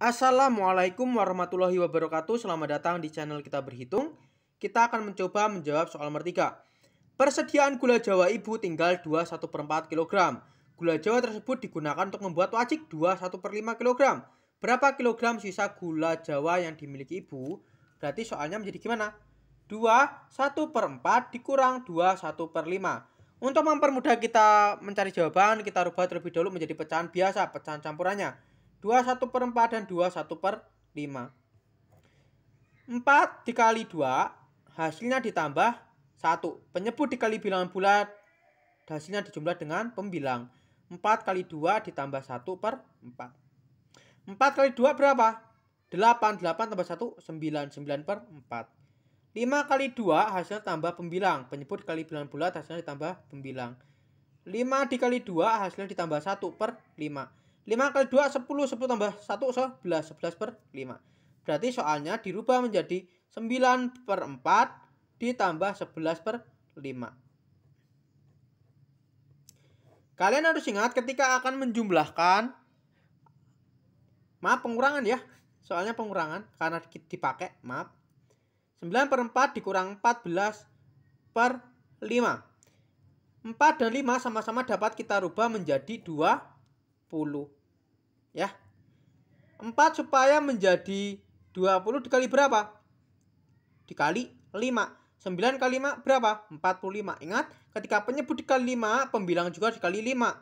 Assalamualaikum warahmatullahi wabarakatuh Selamat datang di channel kita berhitung Kita akan mencoba menjawab soal nomor 3 Persediaan gula jawa ibu tinggal 1 per 4 kg Gula jawa tersebut digunakan untuk membuat wajik 1 per 5 kg Berapa kilogram sisa gula jawa yang dimiliki ibu? Berarti soalnya menjadi gimana? 2, 1 per 4 dikurang 2, 1 per 5 Untuk mempermudah kita mencari jawaban Kita rubah terlebih dahulu menjadi pecahan biasa Pecahan campurannya 2 1 per 4 dan 2 1 per 5. 4 dikali 2 hasilnya ditambah 1. Penyebut dikali bilangan bulat hasilnya dijumlah dengan pembilang. 4 kali 2 ditambah 1 per 4. 4 kali 2 berapa? 8. 8 tambah 1, 9. 9 per 4. 5 kali 2 hasilnya tambah pembilang. Penyebut dikali bilangan bulat hasilnya ditambah pembilang. 5 dikali 2 hasilnya ditambah 1 per 5. 5 kali 2 10, 10 tambah 1 11, 11 per 5. Berarti soalnya dirubah menjadi 9 per 4 ditambah 11 per 5. Kalian harus ingat ketika akan menjumlahkan, maaf pengurangan ya, soalnya pengurangan karena dipakai, maaf. 9 per 4 dikurang 14 per 5. 4 dan 5 sama-sama dapat kita rubah menjadi 2 Ya. 4 supaya menjadi 20 dikali berapa? Dikali 5. 9 kali 5 berapa? 45. Ingat, ketika penyebut dikali 5, pembilang juga dikali 5.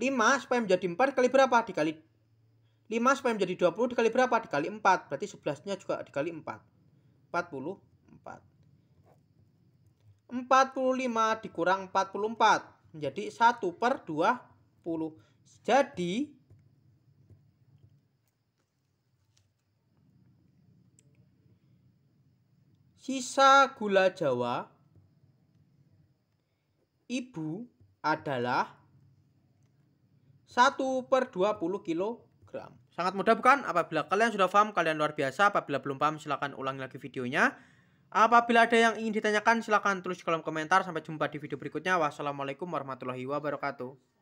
5 supaya menjadi 4 dikali berapa? Dikali 5 supaya menjadi 20 dikali berapa? Dikali 4. Berarti 11-nya juga dikali 4. 44. 45 dikurang 44 menjadi 1 per 2 jadi sisa gula Jawa ibu adalah 1 per 20 kg. Sangat mudah bukan? Apabila kalian sudah paham, kalian luar biasa. Apabila belum paham, silahkan ulangi lagi videonya. Apabila ada yang ingin ditanyakan, silahkan tulis di kolom komentar. Sampai jumpa di video berikutnya. Wassalamualaikum warahmatullahi wabarakatuh.